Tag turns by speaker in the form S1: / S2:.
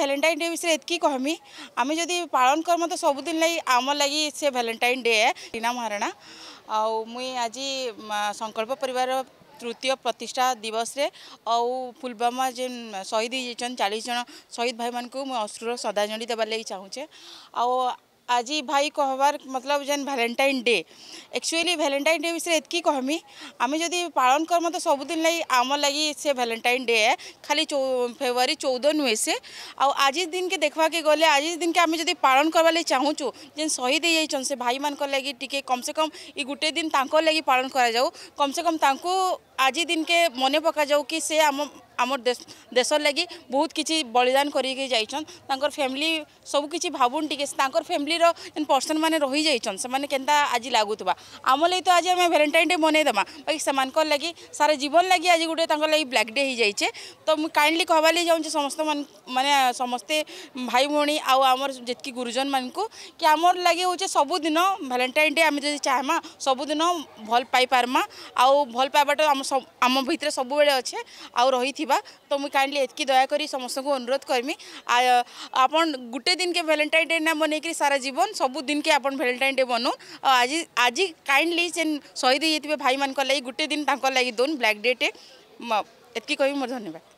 S1: Valentine day বিষয়ে এতকি কহমি আমি যদি পালন করমা তো সবুদিন লাই আমার লাগি সে ভ্যালেন্টাইন ডে টিনা মহারণা আউ মুই আজি সংকল্প পরিবার তৃতীয় প্রতিষ্ঠা দিবসে আউ পুলবামা যে শহীদ হয়ে যাইছেন চালিশ জন শহীদ ভাই মানুষ মু অশ্রুর শ্রদ্ধাঞ্জলি দেবার লাগি চাহুছে আউ आज भाई कहबार मतलब जेन valentine day actually valentine day विषय इतकी कहमी आम जब पालन कर मत तो सब दिन लगी आम लगी से भैलेटाइन डे है खाली चौ फेब्रुआरी चौदह नुहे से आज दिन के देखा के गले आज दिन के पालन करवा लगी चाहूँ जेन शहीद हो जाइन से भाई मान लगी टी कम से कम ये गोटे दिन तक लगी पालन कराऊ कम से कम ताकू आज दिन के मन पक जाऊ कि से आम আমার দেশর লাগি বহুত কিছু বলিদান করিকি যাইছেন তাঁর ফ্যামিলি সবু কিছু ভাবুন টিকি তাঁর ফ্যামিলির যে পর্সন মানে রহি যাইছেন সে কেনা আজ লাগুবা আমার লাগে তো আজ আমি ভ্যালেন্টাইন ডে বনাই দেবা বাকি সে লাগি সারা জীবন লাগি আজ গোটে তাঁর লাগি ব্ল্যাক ডে হয়ে যাইছে তো মু কাইন্ডলি কহবার লাগে যাচ্ছি সমস্ত মানে সমস্তে ভাই ভী আমার যেতকি গুরুজন মানুষ কি আমার লাগে হচ্ছে সবুদিন ভ্যালেন্টাইন ডে আমি যদি চাহমা সবুদিন ভাল পাইপারমা আল পাইবাটা আমার ভিতরে সবুলে অছে আউ রয়েছে जावा तो मुझे कैंडली एतक दयाको समस्त को अनुरोध करमी आप गोटे दिन के भैलेटाइन डे ना बन सारा जीवन सब दिन के भैलेटाइन डे बनो आज आज कैंडली जेन शहीद होते भाई मान लगी गोटे दिन तक लगे दोन ब्लाक डेटे इतकी कह मोर धन्यवाद